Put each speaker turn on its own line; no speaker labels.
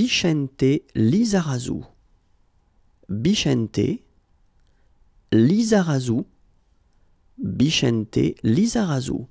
Bichente Lizarazu. Bichente Lizarazu. Bichente Lizarazu.